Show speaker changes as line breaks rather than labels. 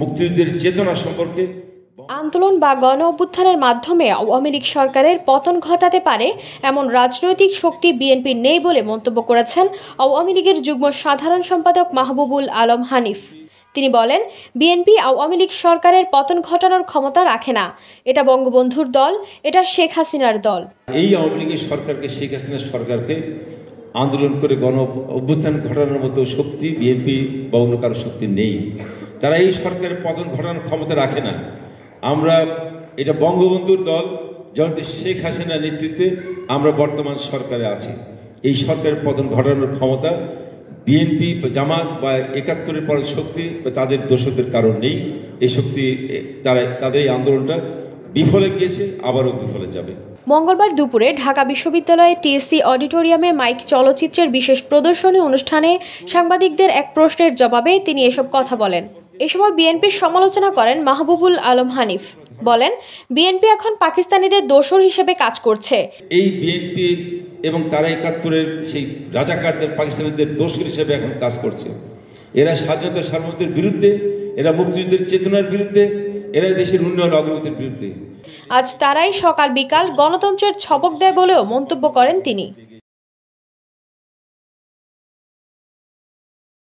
মুক্তিযুদ্ধের চেতনা সম্পর্কে
আন্দোলন বা গণ অভ্যুত্থানের মাধ্যমে আওয়ামী লীগ সরকারের পতন ঘটাতে পারে এমন রাজনৈতিক শক্তি বিএনপির নেই বলে মন্তব্য করেছেন আওয়ামী লীগের যুগ্ম সাধারণ সম্পাদক মাহবুবুল আলম হানিফ তিনি বলেন বিএনপি আওয়ামী লীগ সরকারের পতন ঘটানোর ক্ষমতা রাখে না এটা বঙ্গবন্ধুর দল এটা শেখ হাসিনার দল
এই আওয়ামী লীগের সরকারকে শেখ হাসিনার সরকারকে আন্দোলন করে গণ অভ্যুত্থান ঘটানোর মতো শক্তি বিএনপি বা অন্য কারো শক্তি নেই তারা এই সরকারের পতন ঘটানোর ক্ষমতা রাখে না আমরা এটা বঙ্গবন্ধুর দল জনটি শেখ হাসিনার নেতৃত্বে আমরা বর্তমান সরকারে আছি এই সরকারের পতন ঘটানোর ক্ষমতা বিএনপি জামাত বা একাত্তরের পরের শক্তি বা তাদের দোষদের কারণ নেই এই শক্তি তারা তাদের এই আন্দোলনটা বিফলে গিয়েছে আবারও বিফলে যাবে
মঙ্গলবার দুপুরে ঢাকা বিশ্ববিদ্যালয়ের টিএসসি অডিটোরিয়ামে মাইক চলচ্চিত্রের বিশেষ প্রদর্শনী অনুষ্ঠানে সাংবাদিকদের এক প্রশ্নের জবাবে তিনি এসব কথা বলেন এ সময় বিএনপির সমালোচনা করেন মাহবুবুল আলম হানিফ বলেন বিএনপি এখন পাকিস্তানিদের দোষর হিসেবে কাজ করছে
এই বিএনপি এবং তারা একাত্তরের সেই রাজাকারদের পাকিস্তানিদের দোষর হিসেবে এখন কাজ করছে এরা স্বাধীনতা সার্বভৌমত্বের বিরুদ্ধে এরা মুক্তিযুদ্ধের চেতনার বিরুদ্ধে এরা দেশের উন্নয়ন অগ্রগতির বিরুদ্ধে
আজ তারাই সকাল বিকাল গণতন্ত্রের ছবক দেয় বলেও মন্তব্য করেন তিনি